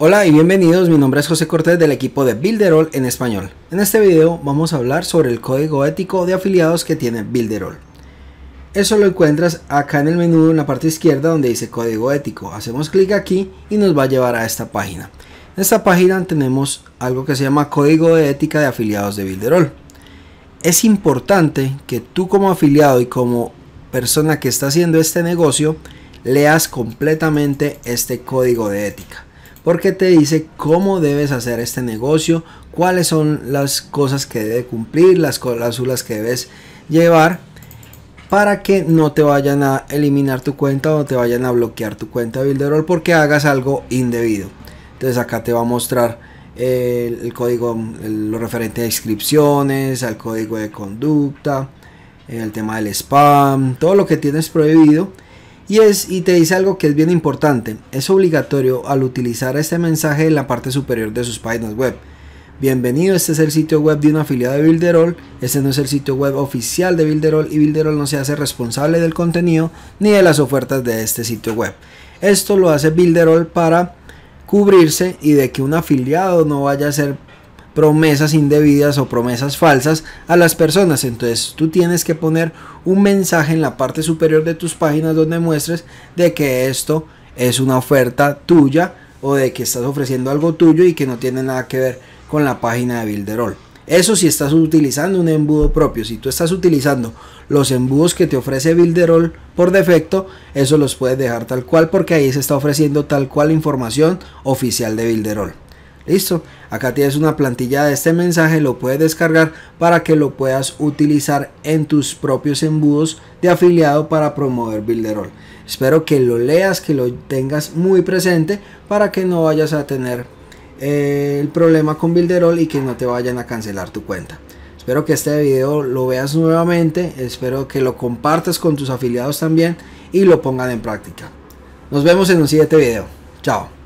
Hola y bienvenidos, mi nombre es José Cortés del equipo de Builderall en español. En este video vamos a hablar sobre el código ético de afiliados que tiene Builderall. Eso lo encuentras acá en el menú en la parte izquierda donde dice código ético. Hacemos clic aquí y nos va a llevar a esta página. En esta página tenemos algo que se llama código de ética de afiliados de Builderall. Es importante que tú como afiliado y como persona que está haciendo este negocio leas completamente este código de ética porque te dice cómo debes hacer este negocio, cuáles son las cosas que debe cumplir, las cláusulas que debes llevar para que no te vayan a eliminar tu cuenta o te vayan a bloquear tu cuenta de Builderall porque hagas algo indebido. Entonces acá te va a mostrar el, código, lo referente a inscripciones, al código de conducta, el tema del spam, todo lo que tienes prohibido y, es, y te dice algo que es bien importante, es obligatorio al utilizar este mensaje en la parte superior de sus páginas web. Bienvenido, este es el sitio web de un afiliado de Builderall, este no es el sitio web oficial de Builderall y Builderall no se hace responsable del contenido ni de las ofertas de este sitio web. Esto lo hace Builderall para cubrirse y de que un afiliado no vaya a ser promesas indebidas o promesas falsas a las personas. Entonces tú tienes que poner un mensaje en la parte superior de tus páginas donde muestres de que esto es una oferta tuya o de que estás ofreciendo algo tuyo y que no tiene nada que ver con la página de Builderall. Eso si estás utilizando un embudo propio, si tú estás utilizando los embudos que te ofrece Builderall por defecto, eso los puedes dejar tal cual porque ahí se está ofreciendo tal cual información oficial de Builderall. Listo, acá tienes una plantilla de este mensaje, lo puedes descargar para que lo puedas utilizar en tus propios embudos de afiliado para promover Builderall. Espero que lo leas, que lo tengas muy presente para que no vayas a tener eh, el problema con Builderall y que no te vayan a cancelar tu cuenta. Espero que este video lo veas nuevamente, espero que lo compartas con tus afiliados también y lo pongan en práctica. Nos vemos en un siguiente video. Chao.